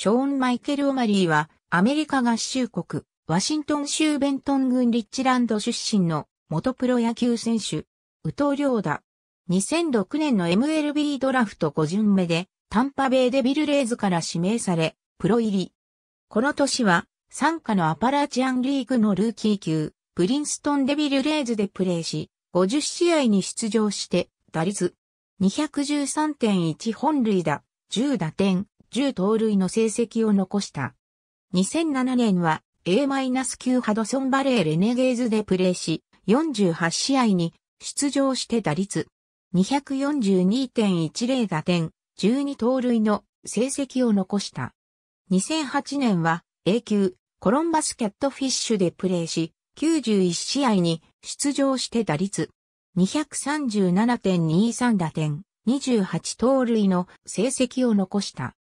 ショーン・マイケル・オマリーは、アメリカ合衆国、ワシントン州ベントン郡リッチランド出身の元プロ野球選手、宇藤良だ。2006年の MLB ドラフト5巡目で、タンパベイデビルレーズから指名され、プロ入り。この年は、参加のアパラチアンリーグのルーキー級、プリンストンデビルレーズでプレーし、50試合に出場して、打率213.1本塁打、10打点、10盗塁の成績を残した。2007年は A-9 ハドソンバレーレネゲーズでプレーし、48試合に出場して打率242.10打点、12盗塁の成績を残した。2008年は A 級コロンバスキャットフィッシュでプレーし、91試合に出場して打率237.23打点、28盗塁の成績を残した。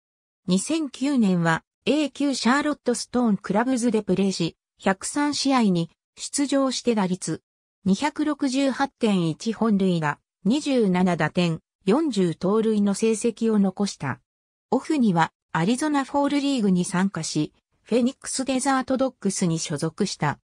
2009年は A 級シャーロットストーンクラブズでプレーし、103試合に出場して打率268.1本塁打、27打点、40盗塁の成績を残した。オフにはアリゾナフォールリーグに参加し、フェニックスデザートドッグスに所属した。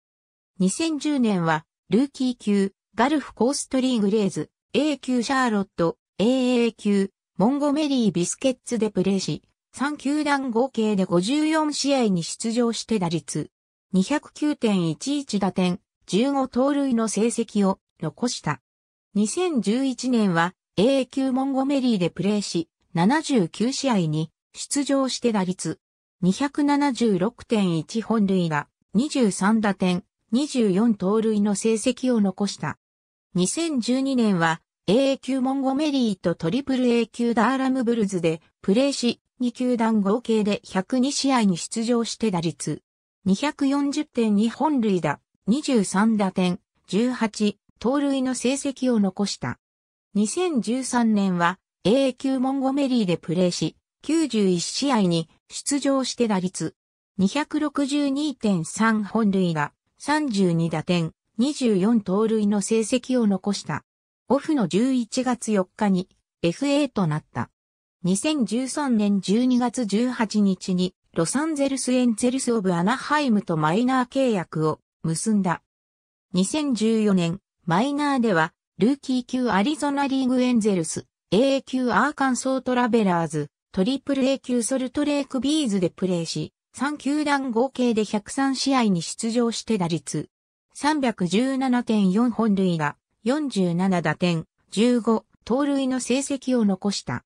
2010年はルーキー級ガルフコーストリーグレーズ A 級シャーロット AA 級モンゴメリービスケッツでプレーし、3球団合計で54試合に出場して打率209.11打点15盗塁の成績を残した。2011年は A 級モンゴメリーでプレーし79試合に出場して打率276.1本塁打23打点24盗塁の成績を残した。2012年は A 級モンゴメリーとトリプル A 級ダーラムブルズでプレーし2球団合計で102試合に出場して打率、240.2本塁打、23打点、18、盗塁の成績を残した。2013年は A 級モンゴメリーでプレーし、91試合に出場して打率、262.3本塁打、32打点、24盗塁の成績を残した。オフの11月4日に FA となった。2013年12月18日にロサンゼルスエンゼルスオブアナハイムとマイナー契約を結んだ。2014年、マイナーでは、ルーキー級アリゾナリーグエンゼルス、AA 級アーカンソートラベラーズ、トリプル A 級ソルトレークビーズでプレーし、3球団合計で103試合に出場して打率。317.4本塁打、47打点、15盗塁の成績を残した。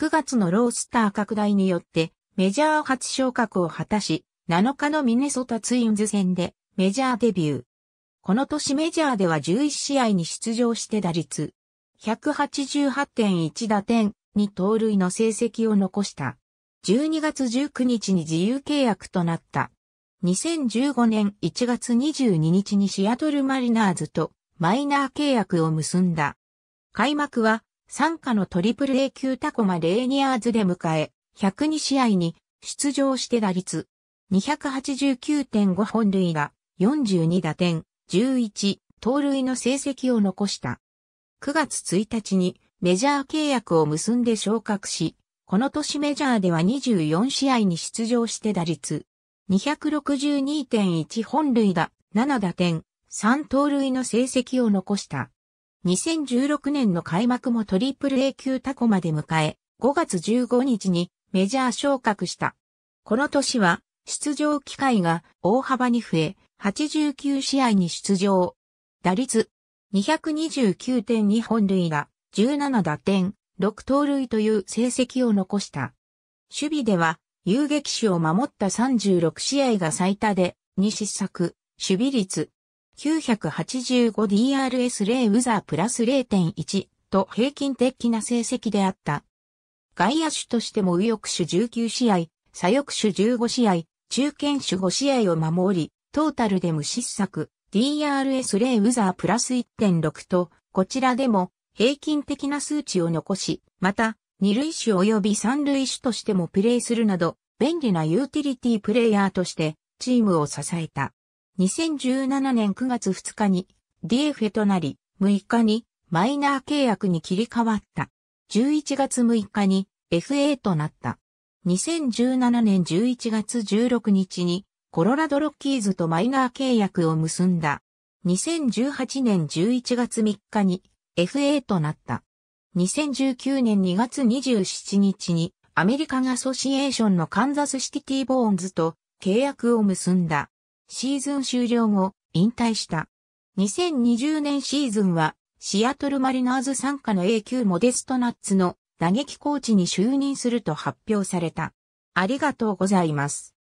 9月のロースター拡大によってメジャー初昇格を果たし、7日のミネソタツインズ戦でメジャーデビュー。この年メジャーでは11試合に出場して打率188.1打点に盗塁の成績を残した。12月19日に自由契約となった。2015年1月22日にシアトルマリナーズとマイナー契約を結んだ。開幕は参加のトリプル A 級タコマレーニアーズで迎え、102試合に出場して打率289.5本塁打、42打点、11盗塁の成績を残した。9月1日にメジャー契約を結んで昇格し、この年メジャーでは24試合に出場して打率262.1本塁打、7打点、3盗塁の成績を残した。2016年の開幕もトリプル A 級タコまで迎え、5月15日にメジャー昇格した。この年は出場機会が大幅に増え、89試合に出場。打率229.2本塁打、17打点、6盗塁という成績を残した。守備では遊撃手を守った36試合が最多で2失策、守備率 985DRS0 ウザープラス0.1と平均的な成績であった。外野手としても右翼手19試合、左翼手15試合、中堅手5試合を守り、トータルで無失策、DRS0 ウザープラス1.6と、こちらでも平均的な数値を残し、また、二塁手及び三塁手としてもプレーするなど、便利なユーティリティプレイヤーとして、チームを支えた。2017年9月2日に DFA となり、6日にマイナー契約に切り替わった。11月6日に FA となった。2017年11月16日にコロラドロッキーズとマイナー契約を結んだ。2018年11月3日に FA となった。2019年2月27日にアメリカンアソシエーションのカンザスシティボーンズと契約を結んだ。シーズン終了後、引退した。2020年シーズンは、シアトルマリナーズ参加の A 級モデストナッツの打撃コーチに就任すると発表された。ありがとうございます。